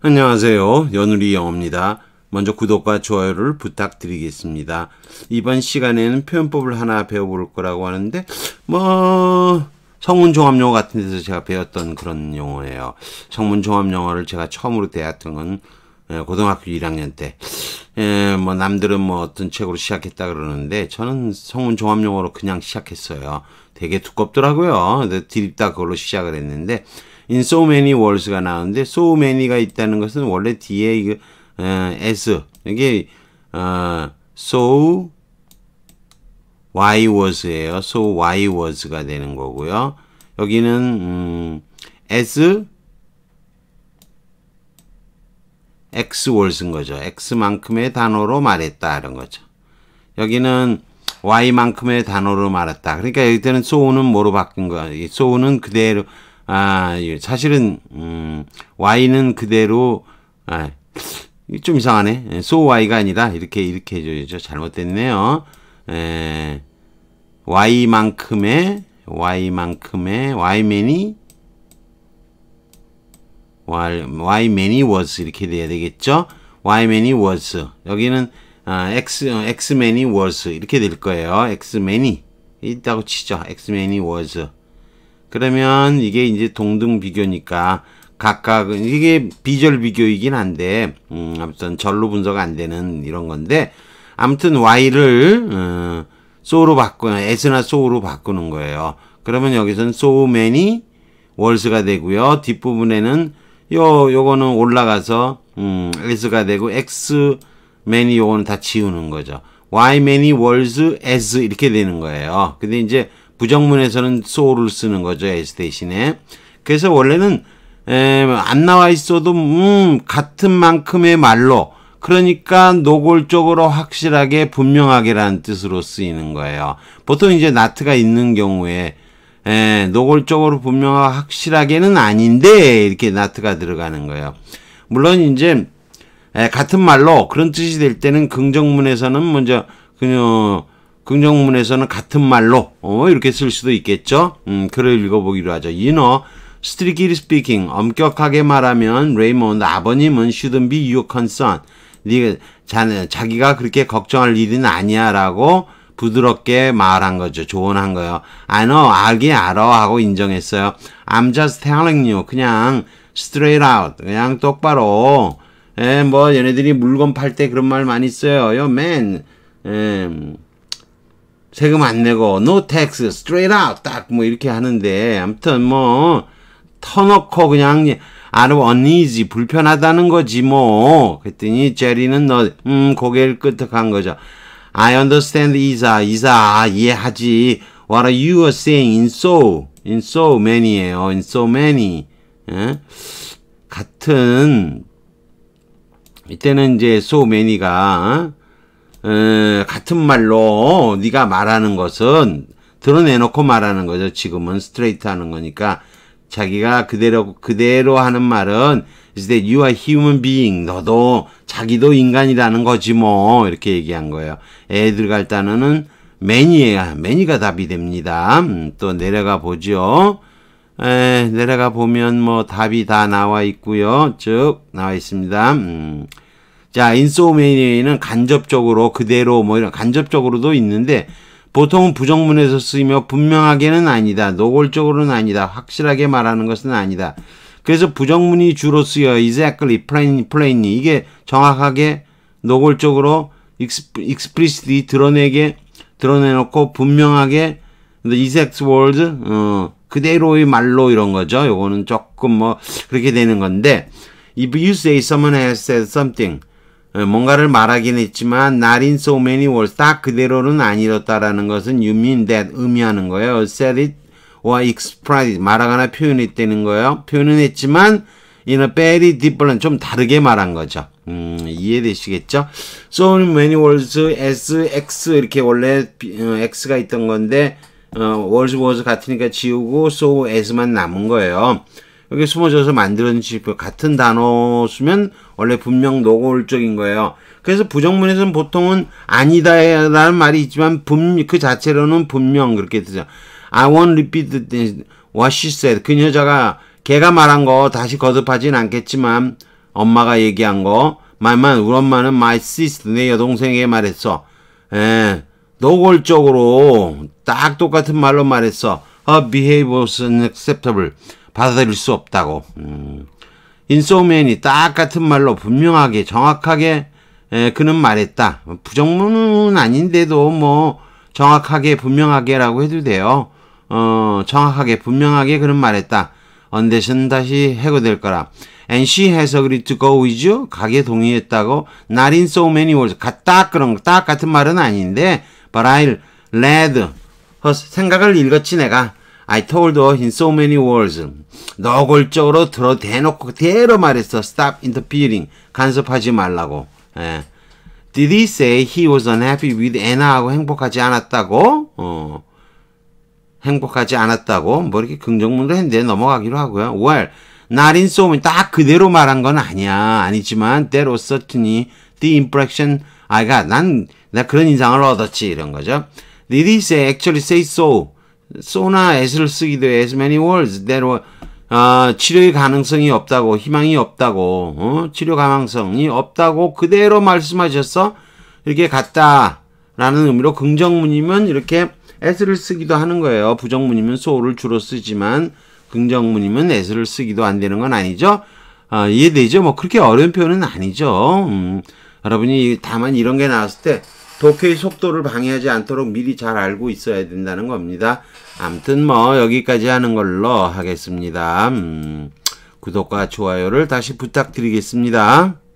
안녕하세요. 연우리 영어입니다. 먼저 구독과 좋아요를 부탁드리겠습니다. 이번 시간에는 표현법을 하나 배워볼 거라고 하는데 뭐 성문종합영어 같은 데서 제가 배웠던 그런 용어예요. 성문종합영어를 제가 처음으로 대학던 건 예, 고등학교 1학년 때. 예, 뭐 남들은 뭐 어떤 책으로 시작했다 그러는데 저는 성문종합영어로 그냥 시작했어요. 되게 두껍더라고요. 드립다 그걸로 시작을 했는데 in so many words가 나오는데 so many가 있다는 것은 원래 뒤에 이거 에, 어, s 이게 어, so why was예요. so why was가 되는 거고요. 여기는 음, as x 월스인 거죠. x만큼의 단어로 말했다 이런 거죠. 여기는 y만큼의 단어로 말했다. 그러니까 여기 때는 so는 뭐로 바뀐 거야? so는 그대로 아, 예. 사실은 음, Y는 그대로 아, 좀 이상하네. 예, so Y가 아니라 이렇게 이렇게 해줘야죠. 잘못됐네요. 에, 예. Y만큼의 Y만큼의 Y만이 Yman이 was 이렇게 돼야 되겠죠? Yman이 was 여기는 아, X, Xman이 was 이렇게 될 거예요. Xman이 있다고 치죠. Xman이 was 그러면 이게 이제 동등 비교니까 각각은 이게 비절 비교이긴 한데 음, 아무튼 절로 분석 안 되는 이런 건데 아무튼 y를 어, 소로 바꾸는 s나 소로 바꾸는 거예요. 그러면 여기서는 so many 월스가 되고요. 뒷부분에는 요 요거는 올라가서 음, s가 되고 x many 요거는 다 지우는 거죠. y many words as 이렇게 되는 거예요. 근데 이제 부정문에서는 소 o 를 쓰는 거죠. s 대신에. 그래서 원래는 에, 안 나와 있어도 음, 같은 만큼의 말로 그러니까 노골적으로 확실하게 분명하게라는 뜻으로 쓰이는 거예요. 보통 이제 나트가 있는 경우에 에, 노골적으로 분명하고 확실하게는 아닌데 이렇게 나트가 들어가는 거예요. 물론 이제 에, 같은 말로 그런 뜻이 될 때는 긍정문에서는 먼저 그냥 긍정문에서는 같은 말로 어, 이렇게 쓸 수도 있겠죠. 음, 글을 읽어보기로 하죠. You know, strictly speaking, 엄격하게 말하면 레이몬드 아버님은 shouldn't be your concern. 네, 자, 자기가 그렇게 걱정할 일은 아니야 라고 부드럽게 말한 거죠. 조언한 거예요. I know, 알긴 알아 하고 인정했어요. I'm just telling you. 그냥 straight out. 그냥 똑바로. 에, 예, 뭐 얘네들이 물건 팔 때 그런 말 많이 써요. 요 맨. 에, 세금 안 내고 no tax straight out 딱뭐 이렇게 하는데 아무튼 뭐 터놓고 그냥 아름 언니지 불편하다는 거지 뭐 그랬더니 제리는 너 음 고개를 끄덕한 거죠 I understand 이사 이사 이해하지 What are you saying in so in so many예요 in so many 예? 같은 이때는 이제 so many가 같은 말로 네가 말하는 것은 드러내놓고 말하는 거죠. 지금은 스트레이트 하는 거니까 자기가 그대로 그대로 하는 말은 이제 you are human being 너도 자기도 인간이라는 거지 뭐 이렇게 얘기한 거예요. 애들 갈 단어는 매니에요. 매니가 답이 됩니다. 음, 또 내려가 보죠. 에, 내려가 보면 뭐 답이 다 나와 있고요. 쭉 나와 있습니다. 음. 자, 인소메니에는 간접적으로 그대로 뭐 이런 간접적으로도 있는데 보통은 부정문에서 쓰이며 분명하게는 아니다. 노골적으로는 아니다. 확실하게 말하는 것은 아니다. 그래서 부정문이 주로 쓰여 exactly, p l plainly 이게 정확하게 노골적으로 explicitly 드러내게 드러내놓고 분명하게 the exact word 어, 그대로의 말로 이런 거죠. 요거는 조금 뭐 그렇게 되는 건데 if you say someone has said something 예, 뭔가를 말하긴 했지만 not in so many words 딱 그대로는 아니었다라는 것은 you mean that 의미하는 거예요. said it or expressed it 말하거나 표현했다는 거예요. 표현은 했지만 in a very different 좀 다르게 말한 거죠. 음, 이해되시겠죠? So many words s x 이렇게 원래 어, x가 있던 건데 어, words was 같으니까 지우고 so s만 남은 거예요. 여기 숨어져서 만드는 지표 그 같은 단어수면 원래 분명 노골적인 거예요. 그래서 부정문에서는 보통은 아니다라는 말이 있지만 분, 그 자체로는 분명 그렇게 되죠. I won't repeat what she said. 그 여자가 걔가 말한 거 다시 거듭하진 않겠지만 엄마가 얘기한 거 말만 우리 엄마는 my sister 내 여동생에게 말했어. 에, 예, 노골적으로 딱 똑같은 말로 말했어. Her behavior was unacceptable. 받아들일 수 없다고. 음. 인소맨이 딱 같은 말로 분명하게 정확하게 에, 그는 말했다. 부정문은 아닌데도 뭐 정확하게 분명하게라고 해도 돼요. 어, 정확하게 분명하게 그는 말했다. 언데션 다시 해고될 거라. And she has agreed to go with you. 가게 동의했다고. Not in so many words. 딱 그런 딱 같은 말은 아닌데 but I'll read. 생각을 읽었지 내가. I told her in so many words. 너골적으로 들어 대놓고 대로 말했어. Stop interfering. 간섭하지 말라고. 예. Did he say he was unhappy with Anna하고 행복하지 않았다고? 어. 행복하지 않았다고? 뭐 이렇게 긍정문으로 했는데 넘어가기로 하고요. Well, not in so many. 딱 그대로 말한 건 아니야. 아니지만 that was certainly the impression I got. 난, 나 그런 인상을 얻었지. 이런 거죠. Did he say actually say so? 소나 에스를 쓰기도 해. As many words that were 아, 치료의 가능성이 없다고 희망이 없다고 어? 치료 가능성이 없다고 그대로 말씀하셨어 이렇게 갔다라는 의미로 긍정문이면 이렇게 에스를 쓰기도 하는 거예요. 부정문이면 소를 주로 쓰지만 긍정문이면 에스를 쓰기도 안 되는 건 아니죠. 아, 이해되죠? 뭐 그렇게 어려운 표현은 아니죠. 음, 여러분이 다만 이런 게 나왔을 때 독해의 속도를 방해하지 않도록 미리 잘 알고 있어야 된다는 겁니다. 암튼 뭐 여기까지 하는 걸로 하겠습니다. 음, 구독과 좋아요를 다시 부탁드리겠습니다.